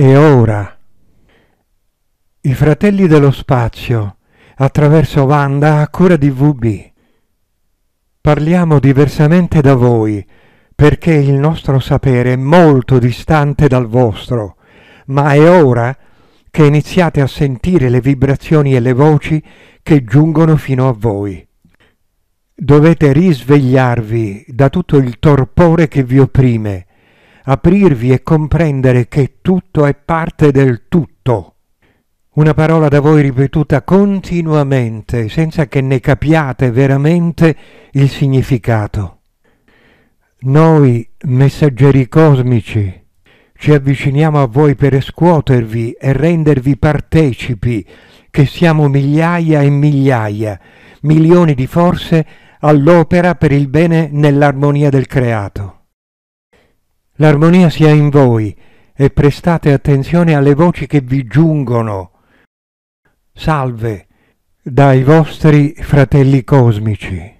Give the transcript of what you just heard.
e ora. I fratelli dello spazio, attraverso Wanda, a cura di VB. Parliamo diversamente da voi, perché il nostro sapere è molto distante dal vostro, ma è ora che iniziate a sentire le vibrazioni e le voci che giungono fino a voi. Dovete risvegliarvi da tutto il torpore che vi opprime aprirvi e comprendere che tutto è parte del tutto. Una parola da voi ripetuta continuamente, senza che ne capiate veramente il significato. Noi, messaggeri cosmici, ci avviciniamo a voi per scuotervi e rendervi partecipi, che siamo migliaia e migliaia, milioni di forze all'opera per il bene nell'armonia del creato. L'armonia sia in voi e prestate attenzione alle voci che vi giungono. Salve dai vostri fratelli cosmici.